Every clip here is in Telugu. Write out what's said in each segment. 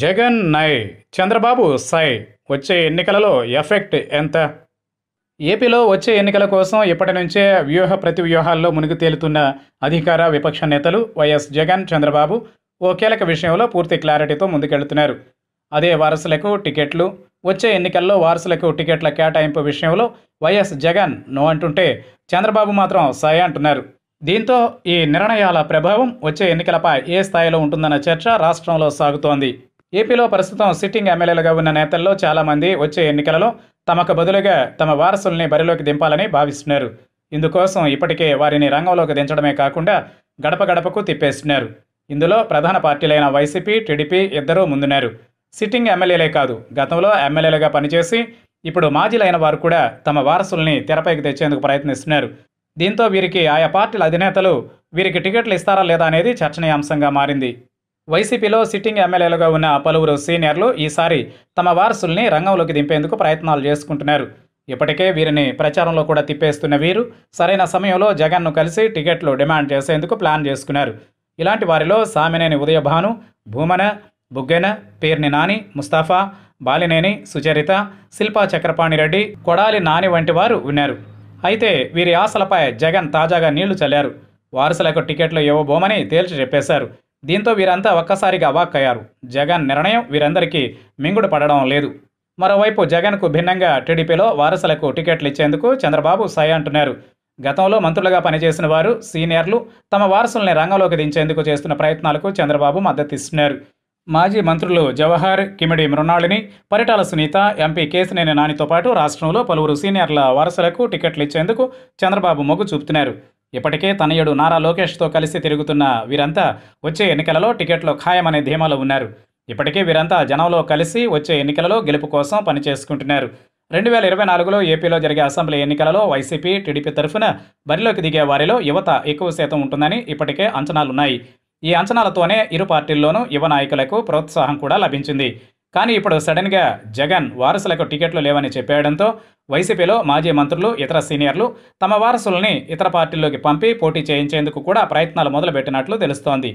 జగన్ నై చంద్రబాబు సై వచ్చే ఎన్నికలలో ఎఫెక్ట్ ఎంత ఏపీలో వచ్చే ఎన్నికల కోసం ఇప్పటి నుంచే వ్యూహ ప్రతి వ్యూహాల్లో మునిగి తేలుతున్న అధికార విపక్ష నేతలు వైఎస్ జగన్ చంద్రబాబు ఓ కీలక విషయంలో పూర్తి క్లారిటీతో ముందుకెళ్తున్నారు అదే వారసులకు టికెట్లు వచ్చే ఎన్నికల్లో వారసులకు టికెట్ల కేటాయింపు విషయంలో వైఎస్ జగన్ నో అంటుంటే చంద్రబాబు మాత్రం సై అంటున్నారు దీంతో ఈ నిర్ణయాల ప్రభావం వచ్చే ఎన్నికలపై ఏ స్థాయిలో ఉంటుందన్న చర్చ రాష్ట్రంలో సాగుతోంది ఏపీలో ప్రస్తుతం సిట్టింగ్ ఎమ్మెల్యేలుగా ఉన్న నేతల్లో చాలామంది వచ్చే ఎన్నికలలో తమకు బదులుగా తమ వారసుల్ని బరిలోకి దింపాలని భావిస్తున్నారు ఇందుకోసం ఇప్పటికే వారిని రంగంలోకి దించడమే కాకుండా గడప గడపకు తిప్పేస్తున్నారు ఇందులో ప్రధాన పార్టీలైన వైసీపీ టీడీపీ ఇద్దరూ ముందున్నారు సిట్టింగ్ ఎమ్మెల్యేలే కాదు గతంలో ఎమ్మెల్యేలుగా పనిచేసి ఇప్పుడు మాజీలైన వారు కూడా తమ వారసుల్ని తెరపైకి తెచ్చేందుకు ప్రయత్నిస్తున్నారు దీంతో వీరికి ఆయా పార్టీల అధినేతలు వీరికి టికెట్లు ఇస్తారా లేదా అనేది చర్చనీయాంశంగా మారింది వైసీపీలో సిట్టింగ్ ఎమ్మెల్యేలుగా ఉన్న పలువురు సీనియర్లు ఈసారి తమ వారసుల్ని రంగంలోకి దింపేందుకు ప్రయత్నాలు చేసుకుంటున్నారు ఇప్పటికే వీరిని ప్రచారంలో కూడా తిప్పేస్తున్న వీరు సరైన సమయంలో జగన్ను కలిసి టికెట్లు డిమాండ్ చేసేందుకు ప్లాన్ చేసుకున్నారు ఇలాంటి వారిలో సామినేని ఉదయభాను భూమన బుగ్గెన పేర్ని నాని ముస్తాఫా బాలినేని సుచరిత శిల్పా చక్రపాణిరెడ్డి కొడాలి నాని వంటి వారు ఉన్నారు అయితే వీరి ఆశలపై జగన్ తాజాగా నీళ్లు చల్లారు వారసులకు టికెట్లు ఇవ్వబోమని తేల్చి చెప్పేశారు దీంతో వీరంతా ఒక్కసారిగా అవాక్కయ్యారు జగన్ నిర్ణయం వీరందరికీ మింగుడు పడడం లేదు మరోవైపు జగన్కు భిన్నంగా టీడీపీలో వారసులకు టికెట్లు ఇచ్చేందుకు చంద్రబాబు సాయ అంటున్నారు గతంలో మంత్రులుగా పనిచేసిన వారు సీనియర్లు తమ వారసుల్ని రంగంలోకి దించేందుకు చేస్తున్న ప్రయత్నాలకు చంద్రబాబు మద్దతిస్తున్నారు మాజీ మంత్రులు జవహర్ కిమిడి మృణాళిని పరిటాల సునీత ఎంపీ కేశినేని నానితో పాటు రాష్ట్రంలో పలువురు సీనియర్ల వారసులకు టికెట్లు ఇచ్చేందుకు చంద్రబాబు మొగ్గు చూపుతున్నారు ఇప్పటికే తనయుడు నారా లోకేష్తో కలిసి తిరుగుతున్న వీరంతా వచ్చే ఎన్నికలలో టికెట్లో ఖాయమనే ధీమాలో ఉన్నారు ఇప్పటికే వీరంతా జనంలో కలిసి వచ్చే ఎన్నికలలో గెలుపు కోసం పనిచేసుకుంటున్నారు రెండు వేల ఇరవై నాలుగులో ఏపీలో జరిగే అసెంబ్లీ ఎన్నికలలో వైసీపీ టీడీపీ తరఫున బరిలోకి దిగే వారిలో యువత ఎక్కువ శాతం ఉంటుందని ఇప్పటికే అంచనాలున్నాయి ఈ అంచనాలతోనే ఇరు పార్టీల్లోనూ యువ నాయకులకు ప్రోత్సాహం కూడా లభించింది కానీ ఇప్పుడు సడన్గా జగన్ వారసులకు టికెట్లు లేవని చెప్పేయడంతో వైసీపీలో మాజీ మంత్రులు ఇతర సీనియర్లు తమ వారసుల్ని ఇతర పార్టీల్లోకి పంపి పోటీ చేయించేందుకు కూడా ప్రయత్నాలు మొదలుపెట్టినట్లు తెలుస్తోంది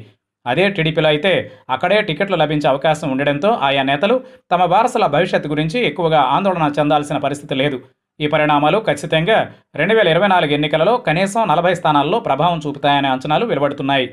అదే టీడీపీలో అయితే అక్కడే టికెట్లు లభించే అవకాశం ఉండడంతో ఆయా నేతలు తమ వారసుల భవిష్యత్తు గురించి ఎక్కువగా ఆందోళన చెందాల్సిన పరిస్థితి లేదు ఈ పరిణామాలు ఖచ్చితంగా రెండు వేల ఇరవై నాలుగు ఎన్నికలలో కనీసం నలభై స్థానాల్లో ప్రభావం చూపుతాయనే అంచనాలు వెలువడుతున్నాయి